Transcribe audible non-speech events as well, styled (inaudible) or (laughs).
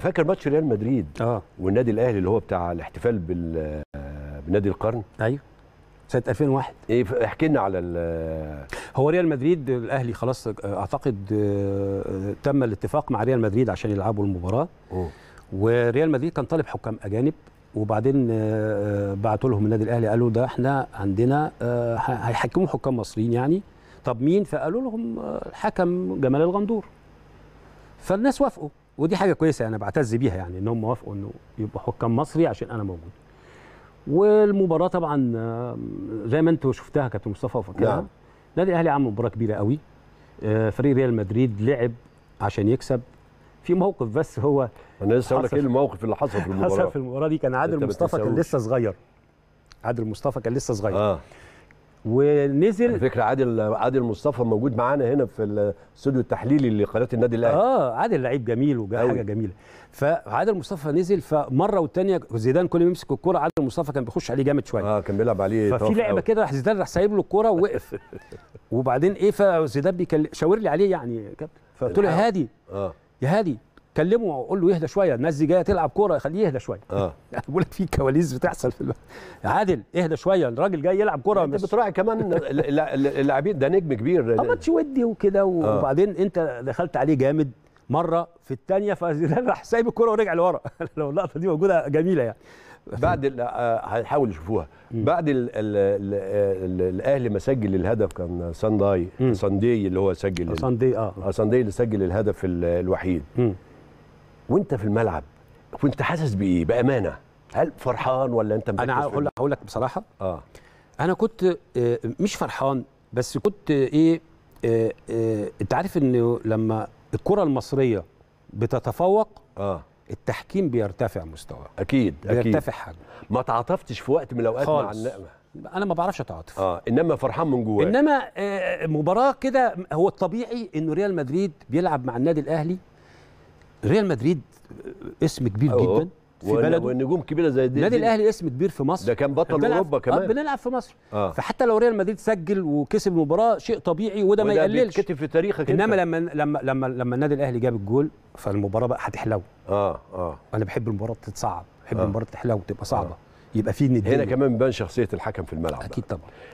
فاكر ماتش ريال مدريد اه والنادي الاهلي اللي هو بتاع الاحتفال بال بنادي القرن ايوه سنه 2001 ايه احكي لنا على هو ريال مدريد الاهلي خلاص آه، اعتقد آه، آه، تم الاتفاق مع ريال مدريد عشان يلعبوا المباراه أوه. وريال مدريد كان طالب حكام اجانب وبعدين بعتوا لهم النادي الاهلي قالوا ده احنا عندنا هيحكموا حكام مصريين يعني طب مين فقالوا لهم الحكم جمال الغندور فالناس وافقوا ودي حاجه كويسه يعني، انا بعتز بيها يعني ان هم وافقوا انه يبقى حكام مصري عشان انا موجود والمباراه طبعا زي ما انتم شفتها كابتن مصطفى وفاكرها نعم. النادي الاهلي عمل مباراه كبيره قوي آه، فريق ريال مدريد لعب عشان يكسب في موقف بس هو انا لسه هقول لك ايه الموقف اللي حصل في المباراه حصل في المباراه دي كان عادل مصطفى كان لسه صغير عادل مصطفى كان لسه صغير آه. ونزل على فكره عادل عادل مصطفى موجود معانا هنا في الاستوديو التحليلي لقناه النادي الاهلي اه عادل لعيب جميل وجا أيوه. حاجه جميله فعادل مصطفى نزل فمره والتانيه زيدان كل ما يمسك الكوره عادل مصطفى كان بيخش عليه جامد شويه اه كان بيلعب عليه ففي لعبه كده راح زيدان راح سايب له الكوره ووقف (laughs) وبعدين ايه فزيدان بيكلم شاور لي عليه يعني يا كابتن فقلت له يا هادي اه يا هادي كلمه وقول له يهدى شويه الناس دي جايه تلعب كوره خليه يهدى شويه اه (laughs) بقول لك في كواليس بتحصل في الوقت. عادل اهدى شويه الراجل جاي يلعب كوره انت بتراعي كمان (laughs) اللاعبين ده نجم كبير آه، ماتش ودي وكده آه. وبعدين انت دخلت عليه جامد مره في الثانيه فزيدان راح سايب الكوره ورجع لورا (laughs) لو اللقطه دي موجوده جميله يعني بعد آه، هنحاول نشوفوها بعد الاهلي ما سجل الهدف كان سانداي ساندي اللي هو سجل ساندي اه ساندي اللي سجل الهدف الوحيد وانت في الملعب كنت حاسس بايه بامانه هل فرحان ولا انت انا هقول هقول لك بصراحه اه انا كنت آه، مش فرحان بس كنت آه، ايه آه، انت عارف ان لما الكره المصريه بتتفوق اه التحكيم بيرتفع مستواه اكيد اكيد بيرتفع حجمه ما تعاطفتش في وقت من الاوقات مع النقمه انا ما بعرفش اتعاطف اه انما فرحان من جوه انما مباراه كده هو الطبيعي انه ريال مدريد بيلعب مع النادي الاهلي ريال مدريد آه، اسم كبير أوه. جدا في بلده والنجوم كبيره زي دي النادي الاهلي اسم كبير في مصر ده كان بطل اوروبا آه، كمان آه بنلعب في مصر آه. فحتى لو ريال مدريد سجل وكسب المباراه شيء طبيعي وده, وده ما يقللش كتب في تاريخك انما لما لما لما لما النادي الاهلي جاب الجول فالمباراه بقى هتحلو اه اه انا بحب المباراه تتصعب بحب آه. المباراه تحلو وتبقى صعبه آه. يبقى في نديه هنا كمان بان شخصيه الحكم في الملعب اكيد طبعا